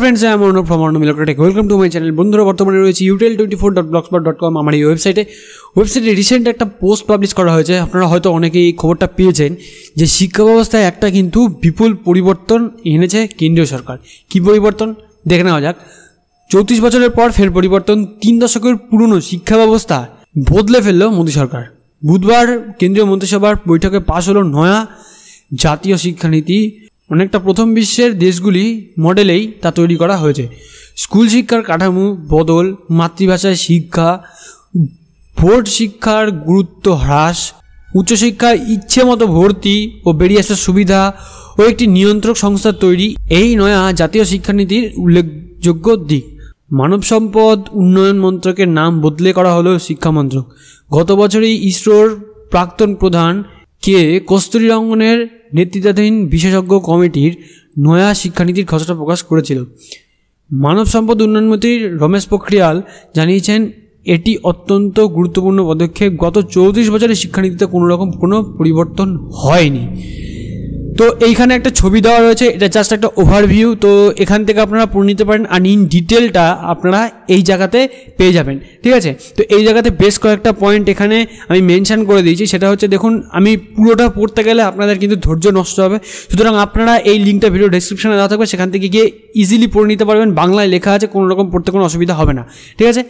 friends আমি অনুপ ভ্রমণ অনুমিল ওয়েলকাম টু মাই চ্যানেল বন্ধুরা বর্তমানে রয়েছে youtel twenty four dot blog dot com আমার এই ওয়েবসাইটে ওয়েবসাইটে রিসেন্ট একটা পোস্ট পাবলিশ করা হয়েছে আপনারা হয়তো অনেকেই এই খবরটা পেয়েছেন যে শিক্ষা ব্যবস্থায় একটা কিন্তু বিপুল পরিবর্তন এনেছে কেন্দ্রীয় সরকার কী পরিবর্তন দেখে নেওয়া যাক চৌত্রিশ বছরের পর ফের পরিবর্তন তিন দশকের পুরনো শিক্ষা ব্যবস্থা বদলে ফেলল মোদী সরকার বুধবার কেন্দ্রীয় মন্ত্রিসভার বৈঠকে পাশ হলো নয়া জাতীয় শিক্ষানীতি অনেকটা প্রথম বিশ্বের দেশগুলি মডেলেই তা তৈরি করা হয়েছে স্কুল শিক্ষার কাঠামো বদল মাতৃভাষায় শিক্ষা ভোট শিক্ষার গুরুত্ব হ্রাস উচ্চশিক্ষায় ইচ্ছে মতো ভর্তি ও বেরিয়ে আসার সুবিধা ও একটি নিয়ন্ত্রক সংস্থা তৈরি এই নয়া জাতীয় শিক্ষানীতির উল্লেখযোগ্য দিক মানব সম্পদ উন্নয়ন মন্ত্রকের নাম বদলে করা হলো শিক্ষা মন্ত্রক গত বছরই ইসরোর প্রাক্তন প্রধান কে কস্তুরী রঙ্গনের নেতৃত্বাধীন বিশেষজ্ঞ কমিটির নয়া শিক্ষানীতির খসড়া প্রকাশ করেছিল মানব সম্পদ উন্নয়নমন্ত্রী রমেশ পোখরিয়াল জানিয়েছেন এটি অত্যন্ত গুরুত্বপূর্ণ পদক্ষেপ গত চৌত্রিশ বছরের শিক্ষানীতিতে কোনো রকম কোনো পরিবর্তন হয়নি তো এইখানে একটা ছবি দেওয়া রয়েছে এটা জাস্ট একটা ওভারভিউ তো এখান থেকে আপনারা পড়ে নিতে পারেন আর ইন ডিটেলটা আপনারা এই জায়গাতে পেয়ে যাবেন ঠিক আছে তো এই জায়গাতে বেশ কয়েকটা পয়েন্ট এখানে আমি মেনশান করে দিয়েছি সেটা হচ্ছে দেখুন আমি পুরোটা পড়তে গেলে আপনাদের কিন্তু ধৈর্য নষ্ট হবে সুতরাং আপনারা এই লিঙ্কটা ভিডিও ডিসক্রিপশানে দেওয়া থাকবে সেখান থেকে গিয়ে ইজিলি পড়ে নিতে পারবেন বাংলায় লেখা আছে কোনো রকম পড়তে কোনো অসুবিধা হবে না ঠিক আছে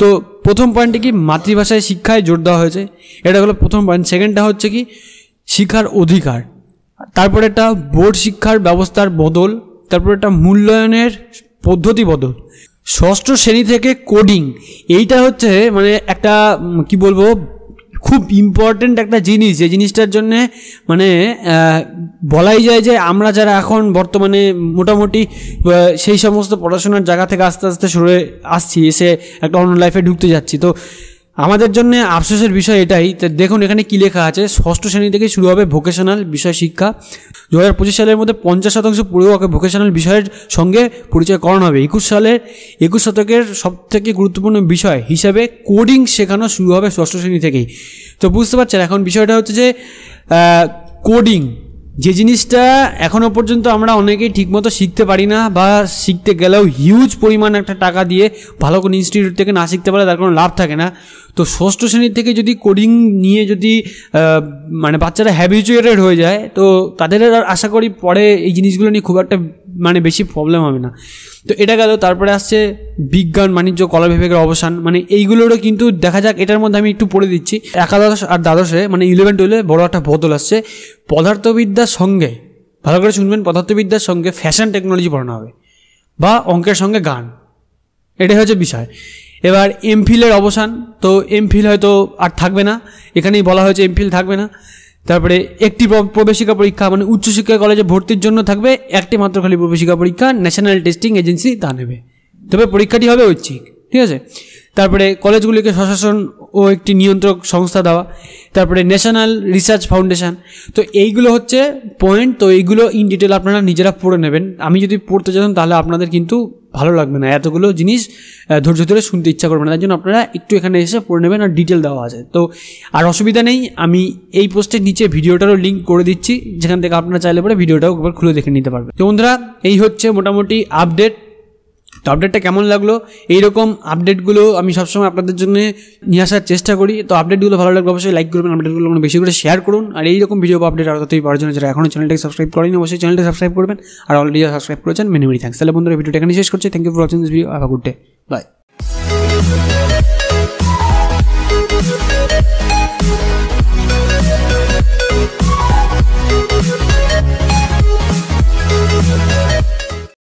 তো প্রথম পয়েন্টে কি মাতৃভাষায় শিক্ষায় জোর দেওয়া হয়েছে এটা হলো প্রথম পয়েন্ট সেকেন্ডটা হচ্ছে কি শিক্ষার অধিকার তারপর একটা বোর্ড শিক্ষার ব্যবস্থার বদল তারপর একটা মূল্যায়নের পদ্ধতি বদল ষষ্ঠ শ্রেণী থেকে কোডিং এইটা হচ্ছে মানে একটা কি বলবো খুব ইম্পর্ট্যান্ট একটা জিনিস যে জিনিসটার জন্যে মানে বলাই যায় যে আমরা যারা এখন বর্তমানে মোটামুটি সেই সমস্ত পড়াশোনার জায়গা থেকে আস্তে আস্তে সরে আসছি এসে একটা অন্য লাইফে ঢুকতে যাচ্ছি তো আমাদের জন্য আফসোসের বিষয় এটাই দেখুন এখানে কি লেখা আছে ষষ্ঠ শ্রেণী থেকে শুরু হবে ভোকেশনাল বিষয় শিক্ষা দু হাজার পঁচিশ সালের মধ্যে পঞ্চাশ শতাংশ পড়ুয়াকে ভোকেশনাল বিষয়ের সঙ্গে পরিচয় করানো হবে একুশ সালের একুশ শতকের সবথেকে গুরুত্বপূর্ণ বিষয় হিসাবে কোডিং শেখানো শুরু হবে ষষ্ঠ শ্রেণী থেকেই তো বুঝতে পারছেন এখন বিষয়টা হচ্ছে যে কোডিং যে জিনিসটা এখনও পর্যন্ত আমরা অনেকেই ঠিকমতো শিখতে পারি না বা শিখতে গেলেও হিউজ পরিমাণ একটা টাকা দিয়ে ভালো কোনো ইনস্টিটিউট থেকে না শিখতে পারলে তার কোনো লাভ থাকে না তো ষষ্ঠ শ্রেণীর থেকে যদি কোডিং নিয়ে যদি মানে বাচ্চারা হ্যাবিচুয়েটেড হয়ে যায় তো তাদের আর আশা করি পরে এই জিনিসগুলো নিয়ে খুব একটা মানে বেশি প্রবলেম হবে না তো এটা গেল তারপরে আসছে বিজ্ঞান বাণিজ্য কলা বিভাগের অবসান মানে এইগুলোরও কিন্তু দেখা যাক এটার মধ্যে আমি একটু পড়ে দিচ্ছি একাদশ আর দ্বাদশে মানে ইলেভেন টুয়েলভে বড় একটা বদল আসছে পদার্থবিদ্যার সঙ্গে ভালো করে শুনবেন পদার্থবিদ্যার সঙ্গে ফ্যাশন টেকনোলজি পড়ানো হবে বা অঙ্কের সঙ্গে গান এটাই হচ্ছে বিষয় এবার এমফিলের অবসান তো এমফিল হয়তো আর থাকবে না এখানেই বলা হয়েছে এমফিল থাকবে না তারপরে একটি প্রবেশিকা পরীক্ষা মানে উচ্চশিক্ষা কলেজে ভর্তির জন্য থাকবে একটি মাত্র খালি প্রবেশিকা পরীক্ষা ন্যাশনাল টেস্টিং এজেন্সি তা নেবে তবে পরীক্ষাটি হবে ঐচ্ছিক ঠিক আছে তারপরে কলেজগুলিকে স্বশাসন ও একটি নিয়ন্ত্রক সংস্থা দেওয়া তারপরে ন্যাশনাল রিসার্চ ফাউন্ডেশন তো এইগুলো হচ্ছে পয়েন্ট তো এইগুলো ইন ডিটেল আপনারা নিজেরা পড়ে নেবেন আমি যদি পড়তে যেতাম তাহলে আপনাদের কিন্তু ভালো লাগবে না এতগুলো জিনিস ধৈর্য ধরে শুনতে ইচ্ছা করবে না তাই জন্য আপনারা একটু এখানে এসে পড়ে নেবেন আর ডিটেল দেওয়া আছে তো আর অসুবিধা নেই আমি এই পোস্টের নিচে ভিডিওটারও লিঙ্ক করে দিচ্ছি যেখান থেকে আপনারা চাইলে পরে ভিডিওটাও একবার খুলে দেখে নিতে পারবেন তো বন্ধুরা এই হচ্ছে মোটামুটি আপডেট তো আপডেটটা কেমন লাগলো এইরকম আপডেটগুলো আমি সবসময় আপনাদের জন্য নিয়ে আসার চেষ্টা করি তো আপডেটগুলো ভালো লাগলে অবশ্যই লাইক করবেন আপডেটগুলো মানে বেশি করে শেয়ার করুন আর এইরকম ভিডিও বা আপডেট আরও তৈরি পাওয়ার জন্য যারা এখনও চ্যানেলটাকে সাবস্ক্রাইব করেন অবশ্যই চ্যানেলটা সাবস্ক্রাইব করবেন আর অলরেডি সাবস্ক্রাইব করেছেন মেনি মেনি থ্যাংক্স তাহলে বন্ধুরা ভিডিওটা এখানে শেষ করছে thank you for watching this video have a good day by